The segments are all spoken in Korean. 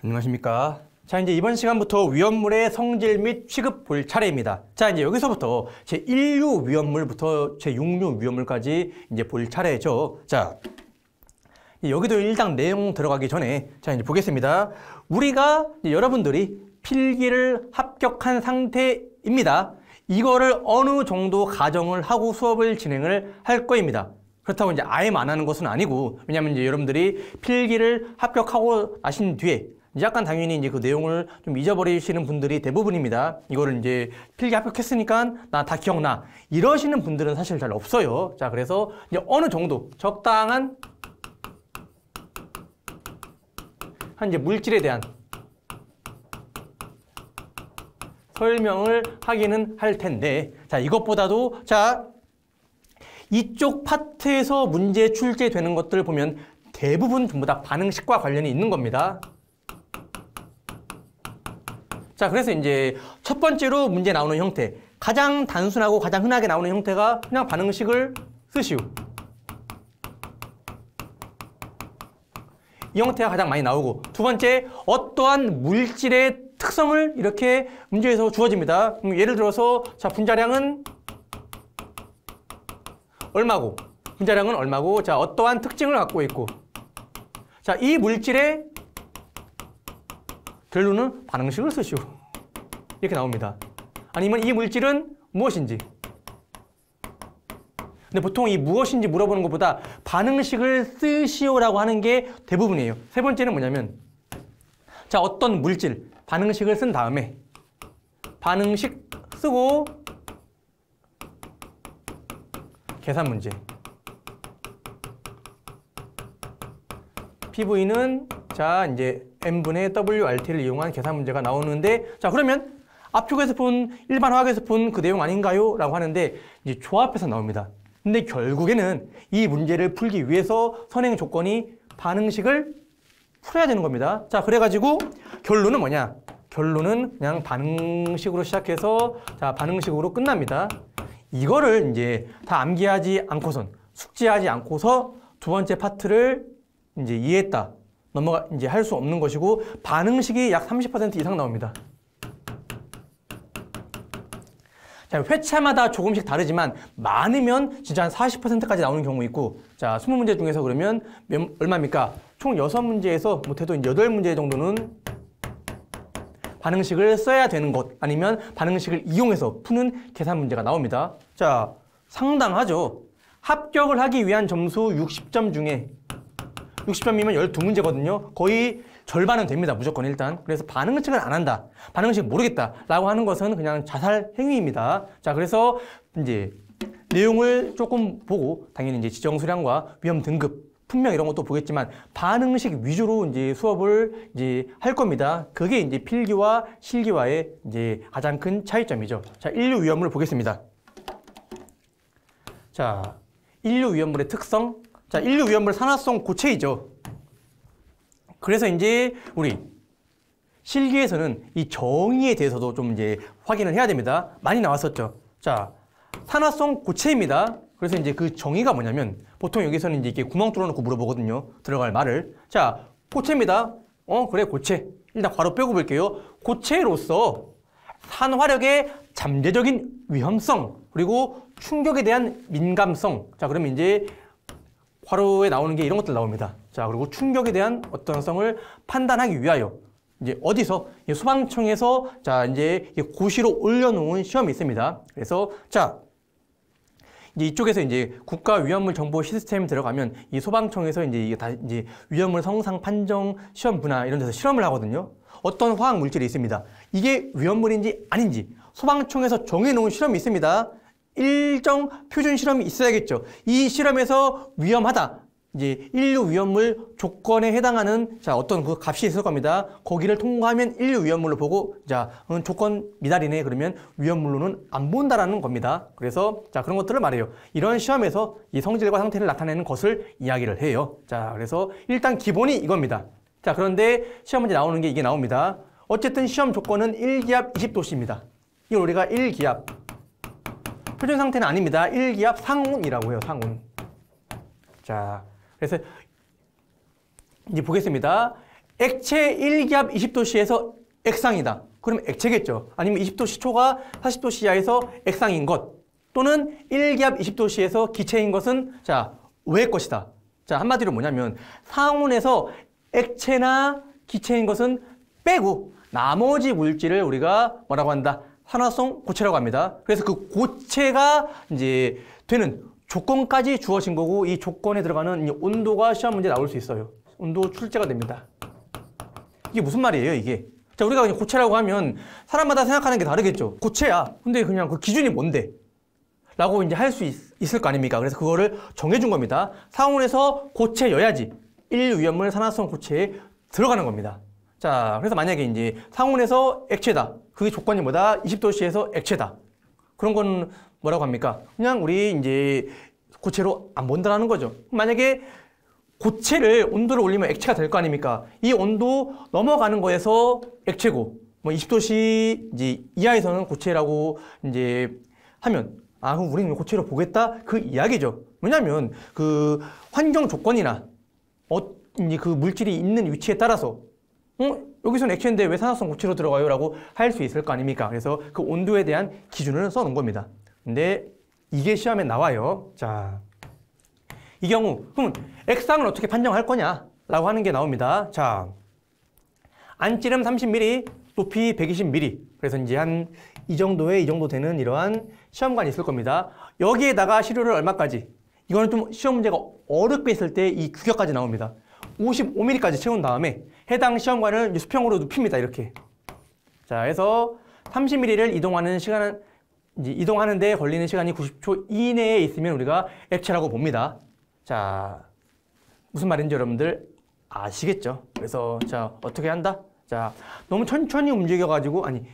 안녕하십니까. 자 이제 이번 시간부터 위험물의 성질 및 취급 볼 차례입니다. 자 이제 여기서부터 제 1류 위험물부터 제 6류 위험물까지 이제 볼 차례죠. 자 여기도 일단 내용 들어가기 전에 자 이제 보겠습니다. 우리가 이제 여러분들이 필기를 합격한 상태입니다. 이거를 어느 정도 가정을 하고 수업을 진행을 할 거입니다. 그렇다고 이제 아예 안 하는 것은 아니고 왜냐하면 이제 여러분들이 필기를 합격하고 나신 뒤에 약간 당연히 이제 그 내용을 좀 잊어버리시는 분들이 대부분입니다. 이거를 이제 필기 합격했으니까 나 다 기억나. 이러시는 분들은 사실 잘 없어요. 자, 그래서 이제 어느 정도 적당한 한 이제 물질에 대한 설명을 하기는 할 텐데 자 이것보다도 자 이쪽 파트에서 문제 출제되는 것들을 보면 대부분 전부 다 반응식과 관련이 있는 겁니다. 자, 그래서 이제 첫 번째로 문제 나오는 형태. 가장 단순하고 가장 흔하게 나오는 형태가 그냥 반응식을 쓰시오. 이 형태가 가장 많이 나오고 두 번째 어떠한 물질의 특성을 이렇게 문제에서 주어집니다. 예를 들어서 자 분자량은 얼마고 분자량은 얼마고 자 어떠한 특징을 갖고 있고 자 이 물질의 결론은 반응식을 쓰시오. 이렇게 나옵니다. 아니면 이 물질은 무엇인지. 근데 보통 이 무엇인지 물어보는 것보다 반응식을 쓰시오라고 하는 게 대부분이에요. 세 번째는 뭐냐면 자 어떤 물질, 반응식을 쓴 다음에 반응식 쓰고 계산 문제 PV는 자 이제 m 분의 WRT를 이용한 계산 문제가 나오는데 자 그러면 앞쪽에서 본 일반 화학에서 본 그 내용 아닌가요? 라고 하는데 이제 조합해서 나옵니다. 근데 결국에는 이 문제를 풀기 위해서 선행 조건이 반응식을 풀어야 되는 겁니다. 자 그래가지고 결론은 뭐냐? 결론은 그냥 반응식으로 시작해서 자 반응식으로 끝납니다. 이거를 이제 다 암기하지 않고선 숙지하지 않고서 두 번째 파트를 이제 이해했다. 넘어가 이제 할 수 없는 것이고 반응식이 약 30% 이상 나옵니다. 자, 회차마다 조금씩 다르지만 많으면 진짜 한 40%까지 나오는 경우 있고 자, 20문제 중에서 그러면 몇, 얼마입니까? 총 6문제에서 못해도 8문제 정도는 반응식을 써야 되는 것 아니면 반응식을 이용해서 푸는 계산 문제가 나옵니다. 자, 상당하죠. 합격을 하기 위한 점수 60점 중에 60점이면 12문제거든요. 거의 절반은 됩니다. 무조건 일단. 그래서 반응식을 안 한다. 반응식 모르겠다. 라고 하는 것은 그냥 자살 행위입니다. 자, 그래서 이제 내용을 조금 보고 당연히 이제 지정 수량과 위험 등급 분명 이런 것도 보겠지만 반응식 위주로 이제 수업을 이제 할 겁니다. 그게 이제 필기와 실기와의 이제 가장 큰 차이점이죠. 자, 인류 위험을 보겠습니다. 자, 인류 위험물의 특성, 자, 인류 위험물 산화성 고체이죠. 그래서 이제 우리 실기에서는 이 정의에 대해서도 좀 이제 확인을 해야 됩니다. 많이 나왔었죠. 자, 산화성 고체입니다. 그래서 이제 그 정의가 뭐냐면 보통 여기서는 이제 이렇게 구멍 뚫어놓고 물어보거든요. 들어갈 말을. 자, 고체입니다. 어, 그래, 고체. 일단 괄호 빼고 볼게요. 고체로서 산화력의 잠재적인 위험성, 그리고 충격에 대한 민감성. 자, 그러면 이제 화로에 나오는 게 이런 것들 나옵니다. 자, 그리고 충격에 대한 어떤 성을 판단하기 위하여 이제 어디서 소방청에서 자 이제 고시로 올려놓은 시험이 있습니다. 그래서 자 이제 이쪽에서 이제 국가 위험물 정보 시스템 들어가면 이 소방청에서 이제 이게 다 이제 위험물 성상 판정 시험 분야 이런 데서 실험을 하거든요. 어떤 화학 물질이 있습니다. 이게 위험물인지 아닌지 소방청에서 정해놓은 실험이 있습니다. 일정 표준 실험이 있어야겠죠. 이 실험에서 위험하다. 이제 인류 위험물 조건에 해당하는 자 어떤 그 값이 있을 겁니다. 거기를 통과하면 인류 위험물로 보고 자 음, 조건 미달이네 그러면 위험물로는 안 본다라는 겁니다. 그래서 자 그런 것들을 말해요. 이런 시험에서 이 성질과 상태를 나타내는 것을 이야기를 해요. 자 그래서 일단 기본이 이겁니다. 자 그런데 시험 문제 나오는 게 이게 나옵니다. 어쨌든 시험 조건은 1기압 20도씨입니다. 이걸 우리가 1기압 표준 상태는 아닙니다. 1기압 상온이라고요. 해 상온. 자, 그래서 이제 보겠습니다. 액체 1기압 20도씨에서 액상이다. 그럼 액체겠죠. 아니면 20도씨 초가 40도씨 이하에서 액상인 것. 또는 1기압 20도씨에서 기체인 것은 자, 왜 것이다. 자, 한마디로 뭐냐면 상온에서 액체나 기체인 것은 빼고 나머지 물질을 우리가 뭐라고 한다? 산화성 고체라고 합니다. 그래서 그 고체가 이제 되는 조건까지 주어진 거고 이 조건에 들어가는 온도가 시험 문제 나올 수 있어요. 온도 출제가 됩니다. 이게 무슨 말이에요, 이게? 자, 우리가 그냥 고체라고 하면 사람마다 생각하는 게 다르겠죠. 고체야. 근데 그냥 그 기준이 뭔데? 라고 이제 할 수 있을 거 아닙니까? 그래서 그거를 정해준 겁니다. 상온에서 고체여야지 1 위험물 산화성 고체에 들어가는 겁니다. 자, 그래서 만약에 이제 상온에서 액체다. 그게 조건이 뭐다? 20도씨에서 액체다. 그런 건 뭐라고 합니까? 그냥 우리 이제 고체로 안본다는 거죠. 만약에 고체를 온도를 올리면 액체가 될 거 아닙니까? 이 온도 넘어가는 거에서 액체고 뭐 20도씨 이제 이하에서는 고체라고 이제 하면 아 그럼 우리는 고체로 보겠다 그 이야기죠. 왜냐하면 그 환경 조건이나 어, 이제 그 물질이 있는 위치에 따라서 어? 여기서는 액체인데 왜 산화성 고체로 들어가요? 라고 할 수 있을 거 아닙니까? 그래서 그 온도에 대한 기준을 써놓은 겁니다. 근데 이게 시험에 나와요. 자, 이 경우 그럼 액상을 어떻게 판정할 거냐? 라고 하는 게 나옵니다. 자, 안찌름 30mm, 높이 120mm. 그래서 이제 한 이정도에이 정도 되는 이러한 시험관이 있을 겁니다. 여기에다가 시료를 얼마까지? 이거는 좀 시험 문제가 어렵게 있을 때 이 규격까지 나옵니다. 55mm까지 채운 다음에 해당 시험관을 수평으로 눕힙니다. 이렇게. 자, 해서 30mm를 이동하는 시간은 이동하는 데 걸리는 시간이 90초 이내에 있으면 우리가 액체라고 봅니다. 자, 무슨 말인지 여러분들 아시겠죠? 그래서 자, 어떻게 한다? 자, 너무 천천히 움직여 가지고 아니,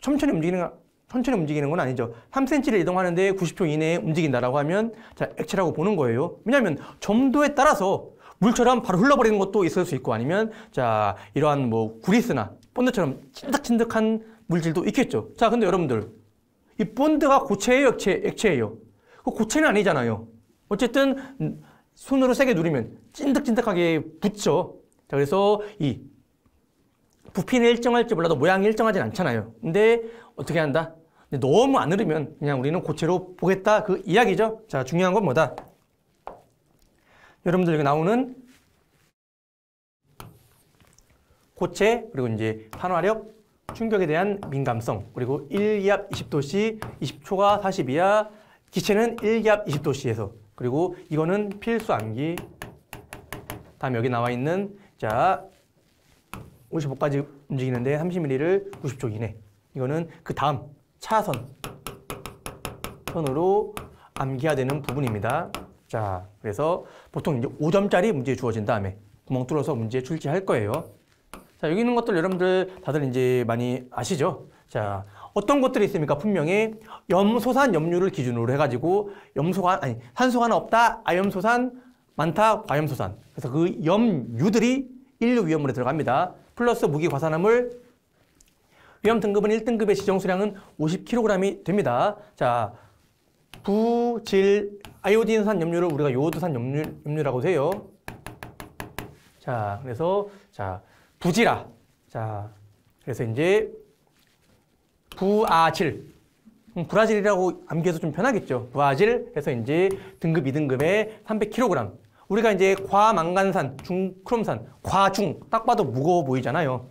천천히 움직이는 천천히 움직이는 건 아니죠. 3cm를 이동하는데 90초 이내에 움직인다라고 하면 자, 액체라고 보는 거예요. 왜냐하면 점도에 따라서 물처럼 바로 흘러버리는 것도 있을 수 있고 아니면 자 이러한 뭐 구리스나 본드처럼 찐득찐득한 물질도 있겠죠. 자 근데 여러분들 이 본드가 고체예요, 액체, 액체예요. 그 고체는 아니잖아요. 어쨌든 손으로 세게 누르면 찐득찐득하게 붙죠. 자 그래서 이 부피는 일정할지 몰라도 모양이 일정하진 않잖아요. 근데 어떻게 한다? 너무 안 흐르면 그냥 우리는 고체로 보겠다 그 이야기죠. 자 중요한 건 뭐다? 여러분들 여기 나오는 고체 그리고 이제 탄화력 충격에 대한 민감성 그리고 1기압 20도씨 20초가 40이야 기체는 1기압 20도씨에서 그리고 이거는 필수 암기 다음 여기 나와 있는 자 55까지 움직이는데 30mm를 90초 이내 이거는 그 다음 차선 선으로 암기화되는 부분입니다. 자, 그래서 보통 이제 5점짜리 문제 주어진 다음에 구멍 뚫어서 문제 출제할 거예요. 자, 여기 있는 것들 여러분들 다들 이제 많이 아시죠? 자, 어떤 것들이 있습니까? 분명히 염소산 염류를 기준으로 해가지고 염소가 아니 산소가 하나 없다, 아염소산 많다, 과염소산. 그래서 그 염류들이 인류 위험물에 들어갑니다. 플러스 무기 과산화물 위험 등급은 1등급의 지정 수량은 50kg이 됩니다. 자, 부질 아이오딘산 염류를 우리가 요오드산 염류, 염류라고 해요. 자, 그래서 자 부지라. 자, 그래서 이제 부아질. 음, 브라질이라고 암기해서 좀 편하겠죠. 브라질 해서 이제 등급 2등급에 300kg. 우리가 이제 과망간산, 중크롬산, 과중 딱 봐도 무거워 보이잖아요.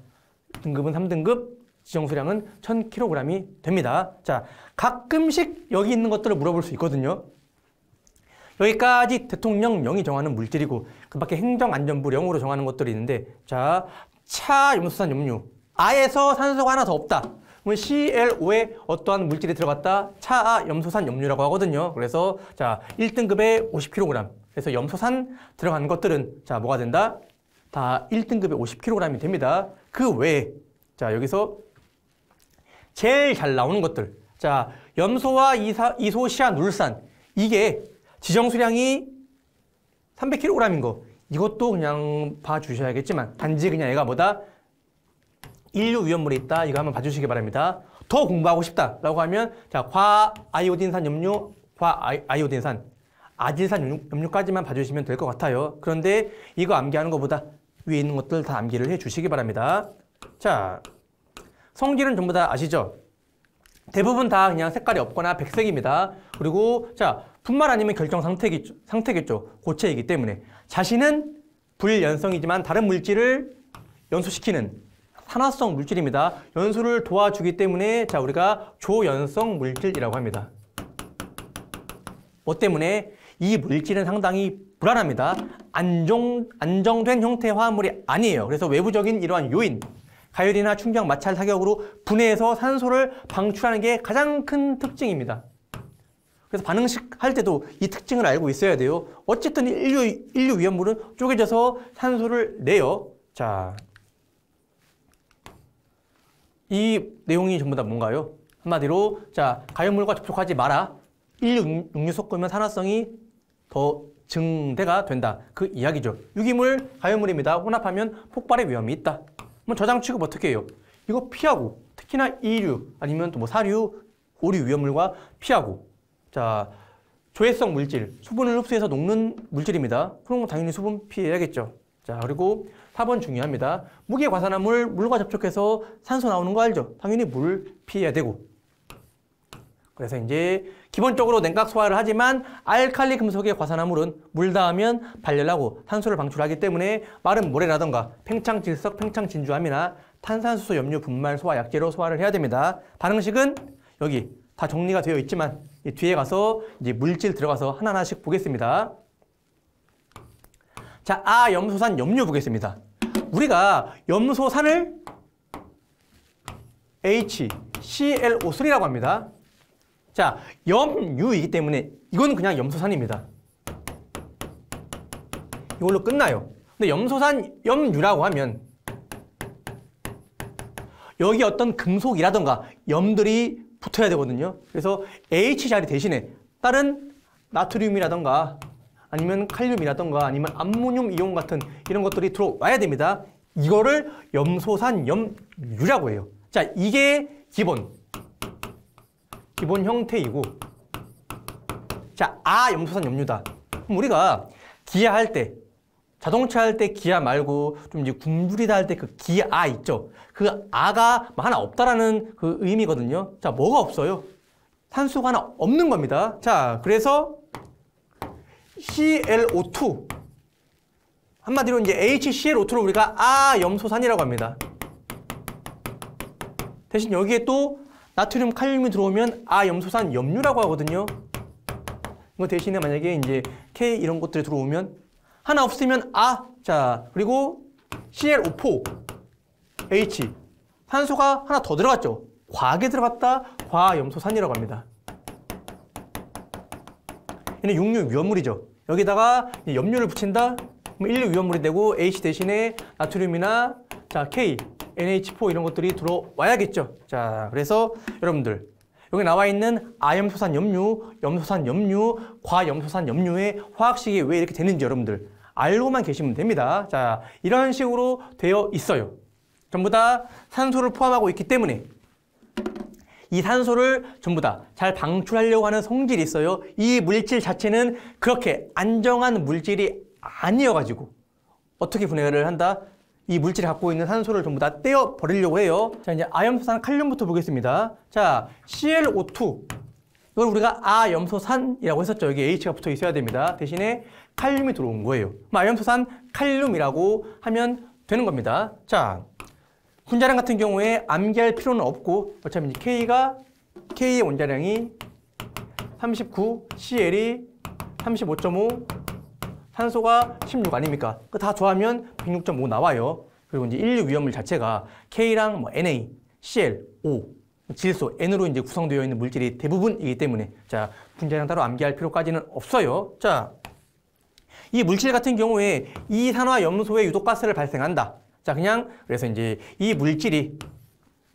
등급은 3등급, 지정수량은 1000kg이 됩니다. 자, 가끔씩 여기 있는 것들을 물어볼 수 있거든요. 여기까지 대통령령이 정하는 물질이고 그 밖에 행정안전부령으로 정하는 것들이 있는데 자, 차, 염소산 염류 아에서 산소가 하나 더 없다. 그러면 ClO에 어떠한 물질이 들어갔다? 차, 염소산, 염류라고 하거든요. 그래서 자, 1등급에 50kg. 그래서 염소산 들어간 것들은 자, 뭐가 된다? 다 1등급에 50kg이 됩니다. 그 외에 자, 여기서 제일 잘 나오는 것들. 자, 염소와 이소, 시아, 눌산. 이게 지정 수량이 300kg인 거 이것도 그냥 봐주셔야겠지만 단지 그냥 얘가 뭐다? 인류 위험물이 있다 이거 한번 봐주시기 바랍니다. 더 공부하고 싶다라고 하면 자 과아이오딘산 염류, 과아이오딘산, 아질산 염류, 까지만 봐주시면 될 것 같아요. 그런데 이거 암기하는 것보다 위에 있는 것들 다 암기를 해주시기 바랍니다. 자 성질은 전부 다 아시죠? 대부분 다 그냥 색깔이 없거나 백색입니다. 그리고 자 분말 아니면 결정 상태겠죠. 상태겠죠. 고체이기 때문에. 자신은 불연성이지만 다른 물질을 연소시키는 산화성 물질입니다. 연소를 도와주기 때문에 자 우리가 조연성 물질이라고 합니다. 뭐 때문에 이 물질은 상당히 불안합니다. 안정, 안정된 형태의 화합물이 아니에요. 그래서 외부적인 이러한 요인, 가열이나 충격, 마찰, 사격으로 분해해서 산소를 방출하는 게 가장 큰 특징입니다. 그래서 반응식 할 때도 이 특징을 알고 있어야 돼요. 어쨌든 인류, 인류 위험물은 쪼개져서 산소를 내요. 자, 이 내용이 전부 다 뭔가요? 한마디로 자가염물과 접촉하지 마라. 인류 육류 섞으면 산화성이 더 증대가 된다. 그 이야기죠. 유기물, 가염물입니다 혼합하면 폭발의 위험이 있다. 그럼 저장 취급 어떻게 해요? 이거 피하고 특히나 인류 아니면 또뭐 사류, 오류 위험물과 피하고 자, 조회성 물질, 수분을 흡수해서 녹는 물질입니다. 그럼 당연히 수분 피해야겠죠. 자, 그리고 4번 중요합니다. 무게 과산한 물, 물과 접촉해서 산소 나오는 거 알죠? 당연히 물 피해야 되고. 그래서 이제 기본적으로 냉각 소화를 하지만 알칼리 금속의 과산화물은 물 닿으면 발열하고 산소를 방출하기 때문에 마른 모래라던가 팽창질석, 팽창진주함이나 탄산수소 염류 분말 소화 약재로 소화를 해야 됩니다. 반응식은 여기 다 정리가 되어 있지만 뒤에 가서 이제 물질 들어가서 하나하나씩 보겠습니다. 자, 아, 염소산, 염료 보겠습니다. 우리가 염소산을 HClO3라고 합니다. 자, 염유이기 때문에 이건 그냥 염소산입니다. 이걸로 끝나요. 근데 염소산, 염유라고 하면 여기 어떤 금속이라던가 염들이 붙어야 되거든요. 그래서 H 자리 대신에 다른 나트륨이라던가 아니면 칼륨이라던가 아니면 암모늄 이온 같은 이런 것들이 들어와야 됩니다. 이거를 염소산 염유라고 해요. 자, 이게 기본. 기본 형태이고 자, 아 염소산 염유다. 그럼 우리가 기아할때 자동차 할 때 기아 말고 좀 이제 굶주리다 할 때 그 기아 있죠. 그 아가 뭐 하나 없다라는 그 의미거든요. 자, 뭐가 없어요? 산소가 하나 없는 겁니다. 자, 그래서 ClO2 한마디로 이제 HClO2를 우리가 아염소산이라고 합니다. 대신 여기에 또 나트륨, 칼륨이 들어오면 아염소산 염류라고 하거든요. 이거 대신에 만약에 이제 K 이런 것들이 들어오면 하나 없으면 아. 자, 그리고 ClO4, H. 산소가 하나 더 들어갔죠. 과하게 들어갔다 과염소산이라고 합니다. 얘는 육류 위험물이죠. 여기다가 염료를 붙인다. 그류 위험물이 되고 H 대신에 나트륨이나 자 K, NH4 이런 것들이 들어와야겠죠. 자, 그래서 여러분들 여기 나와 있는 아염소산 염류, 염소산 염류, 과염소산 염류의 화학식이 왜 이렇게 되는지 여러분들 알고만 계시면 됩니다. 자, 이런 식으로 되어 있어요. 전부 다 산소를 포함하고 있기 때문에 이 산소를 전부 다 잘 방출하려고 하는 성질이 있어요. 이 물질 자체는 그렇게 안정한 물질이 아니어가지고 어떻게 분해를 한다? 이 물질이 갖고 있는 산소를 전부 다 떼어 버리려고 해요. 자, 이제 아염소산 칼륨부터 보겠습니다. 자, ClO2. 이걸 우리가 아염소산이라고 했었죠. 여기 H가 붙어 있어야 됩니다. 대신에 칼륨이 들어온 거예요. 아염소산 칼륨이라고 하면 되는 겁니다. 자, 분자량 같은 경우에 암기할 필요는 없고 어차피 K가 K의 원자량이 39, Cl이 35.5, 산소가 16 아닙니까? 그다 더하면 106.5 나와요. 그리고 이제 인류 위험물 자체가 K랑 뭐 NA, CL, O, 질소 N으로 이제 구성되어 있는 물질이 대부분이기 때문에 자 분자량 따로 암기할 필요까지는 없어요. 자이 물질 같은 경우에 이산화염소의 유독가스를 발생한다. 자, 그냥 그래서 이제 이 물질이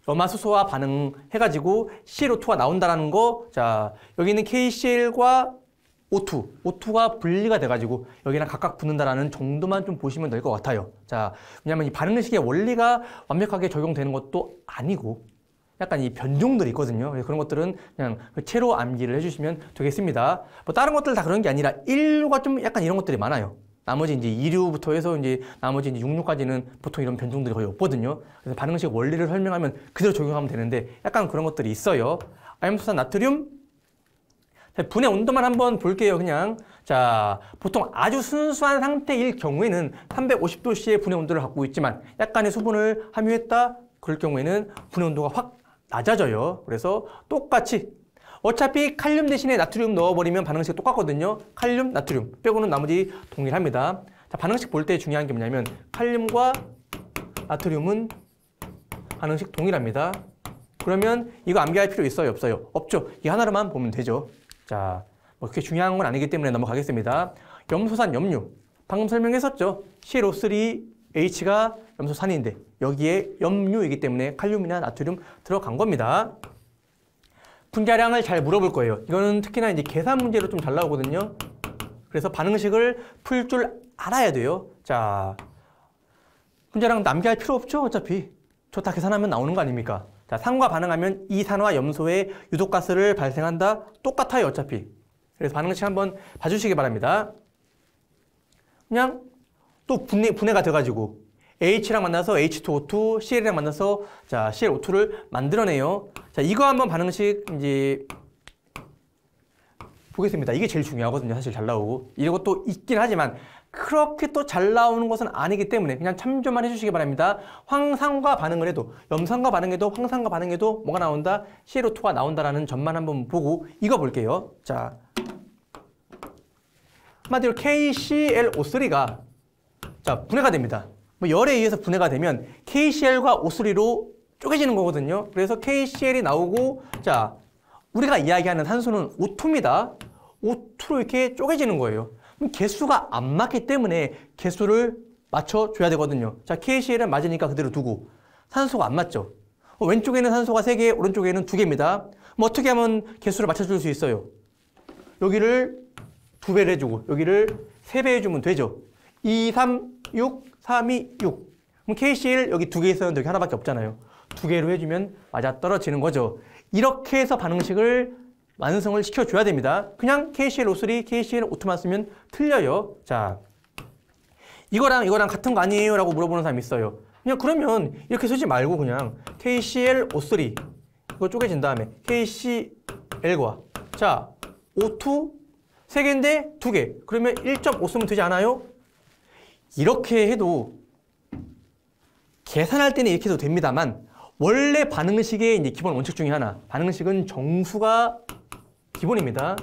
염화수소와 반응해가지고 CO2가 나온다라는 거. 자, 여기는 KCl과 O2, O2가 분리가 돼가지고 여기랑 각각 붙는다라는 정도만 좀 보시면 될 것 같아요. 자, 왜냐면이 반응식의 원리가 완벽하게 적용되는 것도 아니고 약간 이 변종들이 있거든요. 그런 것들은 그냥 그 채로 암기를 해주시면 되겠습니다. 뭐 다른 것들 다 그런 게 아니라 1과 좀 약간 이런 것들이 많아요. 나머지 이제 2류부터 해서 이제 나머지 이제 6류까지는 보통 이런 변종들이 거의 없거든요. 그래서 반응식 원리를 설명하면 그대로 적용하면 되는데 약간 그런 것들이 있어요. 아임소산 나트륨 분해 온도만 한번 볼게요 그냥 자 보통 아주 순수한 상태일 경우에는 350도씨의 분해 온도를 갖고 있지만 약간의 수분을 함유했다 그럴 경우에는 분해 온도가 확 낮아져요. 그래서 똑같이 어차피 칼륨 대신에 나트륨 넣어버리면 반응식 똑같거든요. 칼륨, 나트륨 빼고는 나머지 동일합니다. 자, 반응식 볼 때 중요한 게 뭐냐면 칼륨과 나트륨은 반응식 동일합니다. 그러면 이거 암기할 필요 있어요? 없어요? 없죠. 이 하나로만 보면 되죠. 자, 뭐 그렇게 중요한 건 아니기 때문에 넘어가겠습니다. 염소산 염류. 방금 설명했었죠. CLO3H가 염소산인데 여기에 염류이기 때문에 칼륨이나 나트륨 들어간 겁니다. 분자량을 잘 물어볼 거예요. 이거는 특히나 이제 계산 문제로 좀 잘 나오거든요. 그래서 반응식을 풀 줄 알아야 돼요. 자, 분자량 남기할 필요 없죠? 어차피. 좋다 계산하면 나오는 거 아닙니까? 자, 산과 반응하면 이산화 염소의 유독가스를 발생한다? 똑같아요, 어차피. 그래서 반응식 한번 봐주시기 바랍니다. 그냥 또 분해, 분해가 돼가지고 H랑 만나서 H2O2, CL이랑 만나서 자 ClO2를 만들어내요. 자 이거 한번 반응식 이제 보겠습니다. 이게 제일 중요하거든요. 사실 잘 나오고 이것도 있긴 하지만 그렇게 또 잘 나오는 것은 아니기 때문에 그냥 참조만 해주시기 바랍니다. 황산과 반응을 해도 염산과 반응해도 황산과 반응해도 뭐가 나온다? ClO2가 나온다라는 점만 한번 보고 이거 볼게요. 자 한마디로 KClO3가 자 분해가 됩니다. 뭐 열에 의해서 분해가 되면 KCl과 O3로 쪼개지는 거거든요. 그래서 KCl이 나오고 자 우리가 이야기하는 산소는 O2입니다. O2로 이렇게 쪼개지는 거예요. 그럼 개수가 안 맞기 때문에 개수를 맞춰줘야 되거든요. 자 KCl은 맞으니까 그대로 두고 산소가 안 맞죠. 어, 왼쪽에는 산소가 3개, 오른쪽에는 2개입니다. 뭐 어떻게 하면 개수를 맞춰줄 수 있어요? 여기를 2배를 해주고 여기를 3배 해주면 되죠. 2, 3, 6, 3, 2, 6. 그럼 KCl 여기 두 개 있었는데 여기 하나밖에 없잖아요. 두 개로 해주면 맞아떨어지는 거죠. 이렇게 해서 반응식을 완성을 시켜줘야 됩니다. 그냥 KCl5, KCl5만 쓰면 틀려요. 자, 이거랑 이거랑 같은 거 아니에요? 라고 물어보는 사람이 있어요. 그냥 그러면 이렇게 쓰지 말고 그냥 KCl5 이거 쪼개진 다음에 KCl과 자, O2 세 개인데 두 개. 그러면 1.5 쓰면 되지 않아요? 이렇게 해도 계산할 때는 이렇게 해도 됩니다만 원래 반응식의 이제 기본 원칙 중에 하나 반응식은 정수가 기본입니다.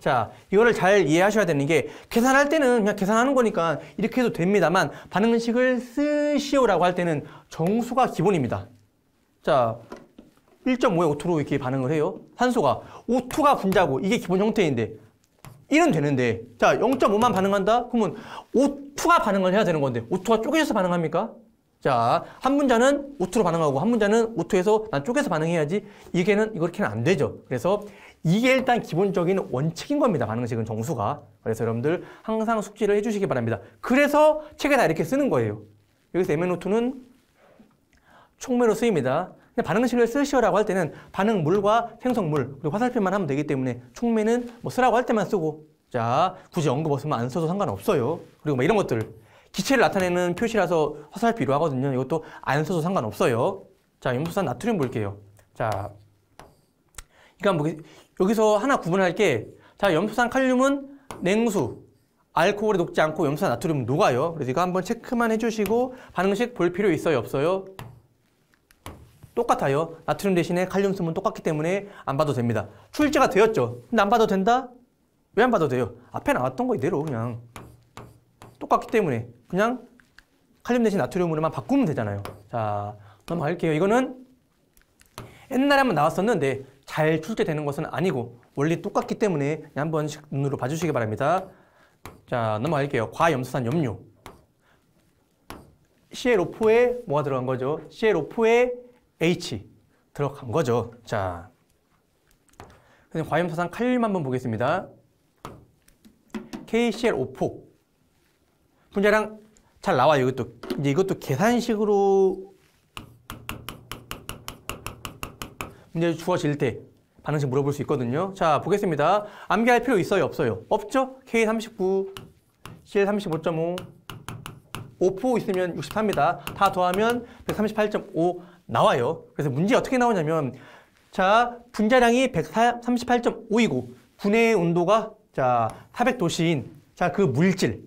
자, 이거를 잘 이해하셔야 되는 게 계산할 때는 그냥 계산하는 거니까 이렇게 해도 됩니다만 반응식을 쓰시오라고 할 때는 정수가 기본입니다. 자, 1.5에 O2로 이렇게 반응을 해요. 산소가 O2가 분자고 이게 기본 형태인데 1은 되는데 자 0.5만 반응한다? 그러면 O2가 반응을 해야 되는 건데 O2가 쪼개져서 반응합니까? 자, 한 문자는 O2로 반응하고 한 문자는 O2에서 난 쪼개서 반응해야지 이게는 이렇게는 안 되죠. 그래서 이게 일단 기본적인 원칙인 겁니다. 반응식은 정수가. 그래서 여러분들 항상 숙지를 해주시기 바랍니다. 그래서 책에다 이렇게 쓰는 거예요. 여기서 MNO2는 촉매로 쓰입니다. 반응식을 쓰시오라고 할 때는 반응물과 생성물 그리고 화살표만 하면 되기 때문에 촉매는 뭐 쓰라고 할 때만 쓰고 자 굳이 언급 없으면 안 써도 상관없어요. 그리고 뭐 이런 것들 기체를 나타내는 표시라서 화살표로 하거든요. 이것도 안 써도 상관없어요. 자 염소산 나트륨 볼게요. 자 이건 뭐 여기서 하나 구분할 게자 염소산 칼륨은 냉수 알코올이 녹지 않고 염소산 나트륨은 녹아요. 그래서 이거 한번 체크만 해주시고 반응식 볼 필요 있어요? 없어요? 똑같아요. 나트륨 대신에 칼륨수은 똑같기 때문에 안 봐도 됩니다. 출제가 되었죠. 근데 안 봐도 된다? 왜 안 봐도 돼요? 앞에 나왔던 거 이대로 그냥 똑같기 때문에 그냥 칼륨 대신 나트륨으로만 바꾸면 되잖아요. 자, 넘어갈게요. 이거는 옛날에 한번 나왔었는데 잘 출제되는 것은 아니고 원리 똑같기 때문에 한 번씩 눈으로 봐주시기 바랍니다. 자, 넘어갈게요. 과염수산 염료. CL5에 뭐가 들어간 거죠? CL5에 H 들어간 거죠. 자, 그럼 과염소산 칼륨 한번 보겠습니다. k c l o 포 분자량 잘 나와요. 이것도 이제 이것도 계산식으로 문제 주어질 때 반응식 물어볼 수 있거든요. 자, 보겠습니다. 암기할 필요 있어요? 없어요? 없죠? K39, CL35.5, o 포 있으면 64입니다. 다 더하면 138.5 나와요. 그래서 문제 어떻게 나오냐면 자 분자량이 138.5이고 분해의 온도가 자 400도씨인 자 그 물질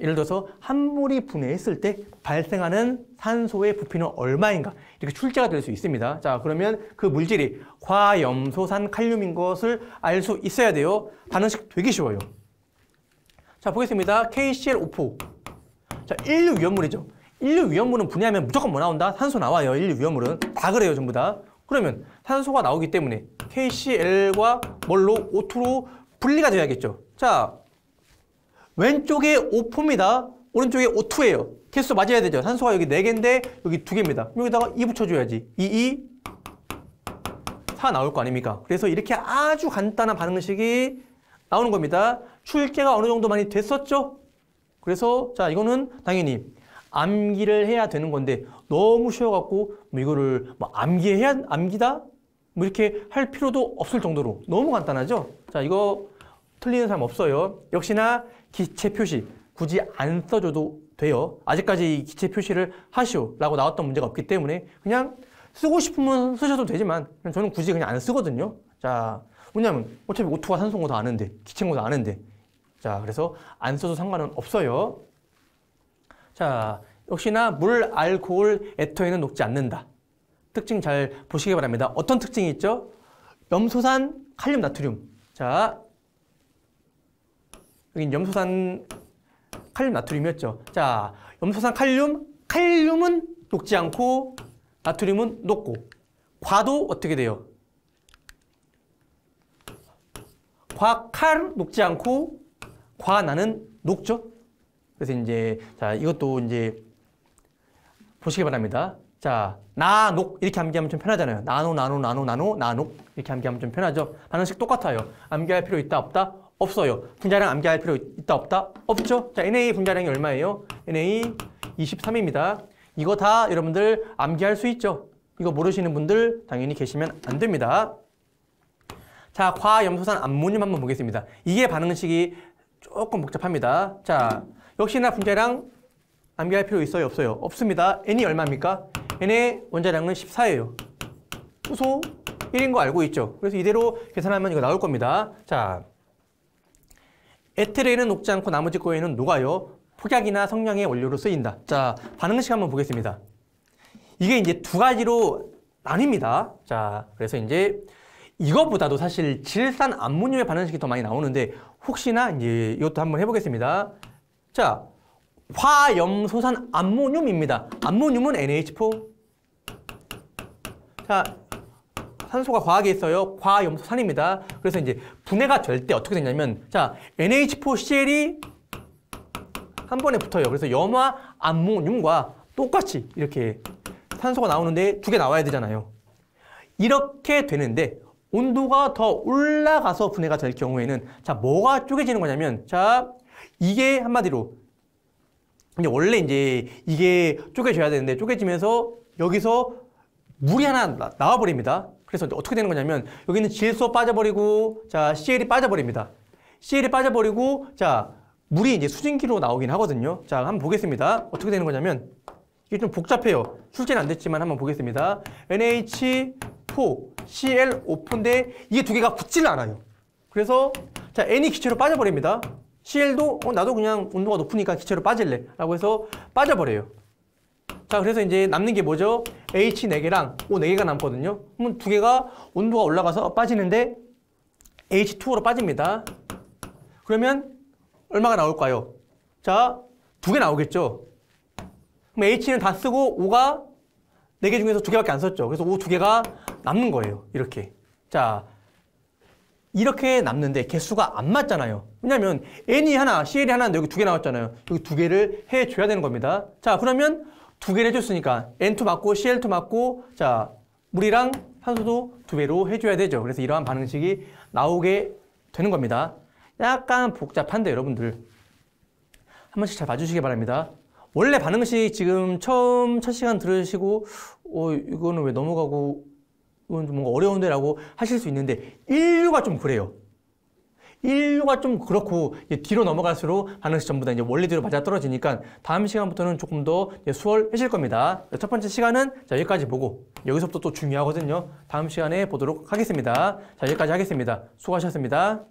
예를 들어서 한몰이 분해했을 때 발생하는 산소의 부피는 얼마인가 이렇게 출제가 될 수 있습니다. 자 그러면 그 물질이 과염소산 칼륨인 것을 알 수 있어야 돼요. 반응식 되게 쉬워요. 자 보겠습니다. KCl5포 자, 인류 위험물이죠. 인류 위험물은 분해하면 무조건 뭐 나온다? 산소 나와요. 인류 위험물은. 다 그래요, 전부 다. 그러면 산소가 나오기 때문에 KCl과 뭘로 O2로 분리가 돼야겠죠. 자, 왼쪽에 O4입니다. 오른쪽에 O2예요. 개수 맞아야 되죠. 산소가 여기 4개인데 여기 2개입니다. 여기다가 2 e 붙여줘야지. 2, 2, 4 나올 거 아닙니까? 그래서 이렇게 아주 간단한 반응식이 나오는 겁니다. 출제가 어느 정도 많이 됐었죠? 그래서 자 이거는 당연히 암기를 해야 되는 건데 너무 쉬워갖고 뭐 이거를 뭐 암기해야 암기다 뭐 이렇게 할 필요도 없을 정도로 너무 간단하죠. 자 이거 틀리는 사람 없어요. 역시나 기체 표시 굳이 안 써줘도 돼요. 아직까지 기체 표시를 하시오라고 나왔던 문제가 없기 때문에 그냥 쓰고 싶으면 쓰셔도 되지만 저는 굳이 그냥 안 쓰거든요. 자 왜냐면 어차피 오토가 산소고 도 아는데 기체인 거도 아는데 자 그래서 안 써도 상관은 없어요. 자, 역시나 물, 알코올, 에터에는 녹지 않는다. 특징 잘 보시기 바랍니다. 어떤 특징이 있죠? 염소산, 칼륨, 나트륨. 자, 여긴 염소산, 칼륨, 나트륨이었죠. 자, 염소산, 칼륨, 칼륨은 녹지 않고 나트륨은 녹고 과도 어떻게 돼요? 과칼 녹지 않고 과나는 녹죠? 그래서 이제 자 이것도 이제 보시기 바랍니다. 자, 나, 녹 이렇게 암기하면 좀 편하잖아요. 나노, 나노, 나노, 나노, 나녹 이렇게 암기하면 좀 편하죠. 반응식 똑같아요. 암기할 필요 있다, 없다? 없어요. 분자량 암기할 필요 있다, 없다? 없죠. 자, NA 분자량이 얼마예요? NA 23입니다. 이거 다 여러분들 암기할 수 있죠. 이거 모르시는 분들 당연히 계시면 안 됩니다. 자, 과, 염소산, 암모늄 한번 보겠습니다. 이게 반응식이 조금 복잡합니다. 자, 역시나 분자량 암기할 필요 있어요? 없어요? 없습니다. n이 얼마입니까? n의 원자량은 14예요. 후소 1인 거 알고 있죠? 그래서 이대로 계산하면 이거 나올 겁니다. 자, 에트레인은 녹지 않고 나머지 거에는 녹아요. 폭약이나 성냥의 원료로 쓰인다. 자, 반응식 한번 보겠습니다. 이게 이제 두 가지로 나뉩니다. 자, 그래서 이제 이것보다도 사실 질산 암모늄의 반응식이 더 많이 나오는데 혹시나 이제 이것도 한번 해보겠습니다. 자, 화염소산 암모늄입니다. 암모늄은 NH4. 자, 산소가 과하게 있어요. 화염소산입니다 그래서 이제 분해가 될 때 어떻게 되냐면 자, NH4Cl이 한 번에 붙어요. 그래서 염화 암모늄과 똑같이 이렇게 산소가 나오는데 두 개 나와야 되잖아요. 이렇게 되는데 온도가 더 올라가서 분해가 될 경우에는 자 뭐가 쪼개지는 거냐면 자 이게 한마디로 근데 원래 이제 이게 쪼개져야 되는데 쪼개지면서 여기서 물이 하나 나와 버립니다. 그래서 어떻게 되는 거냐면 여기는 질소 빠져버리고 자 CL이 빠져버립니다. CL이 빠져버리고 자 물이 이제 수증기로 나오긴 하거든요. 자 한번 보겠습니다. 어떻게 되는 거냐면 이게 좀 복잡해요. 출제는 안 됐지만 한번 보겠습니다. NH4 CL5인데 이게 두 개가 붙질 않아요. 그래서 자 N이 기체로 빠져버립니다. CL도 어, 나도 그냥 온도가 높으니까 기체로 빠질래 라고 해서 빠져버려요 자 그래서 이제 남는 게 뭐죠? H 4개랑 O 4개가 남거든요 그럼 두 개가 온도가 올라가서 빠지는데 H2O로 빠집니다 그러면 얼마가 나올까요? 자두 개 나오겠죠 그럼 H는 다 쓰고 O가 4개 중에서 두개밖에안 썼죠 그래서 O 두개가 남는 거예요 이렇게 자 이렇게 남는데 개수가 안 맞잖아요. 왜냐면 N이 하나, CL이 하나인데 여기 두 개 나왔잖아요. 여기 두 개를 해줘야 되는 겁니다. 자, 그러면 두 개를 해줬으니까 N2 맞고 CL2 맞고 자, 물이랑 산소도 두 배로 해줘야 되죠. 그래서 이러한 반응식이 나오게 되는 겁니다. 약간 복잡한데 여러분들 한 번씩 잘 봐주시기 바랍니다. 원래 반응식 지금 처음 첫 시간 들으시고 어 이거는 왜 넘어가고 뭔가 어려운데 라고 하실 수 있는데 인류가 좀 그래요. 인류가 좀 그렇고 뒤로 넘어갈수록 반응식 전부 다 이제 원리대로 맞아떨어지니까 다음 시간부터는 조금 더 수월해질 겁니다. 네, 첫 번째 시간은 자 여기까지 보고 여기서부터 또 중요하거든요. 다음 시간에 보도록 하겠습니다. 자 여기까지 하겠습니다. 수고하셨습니다.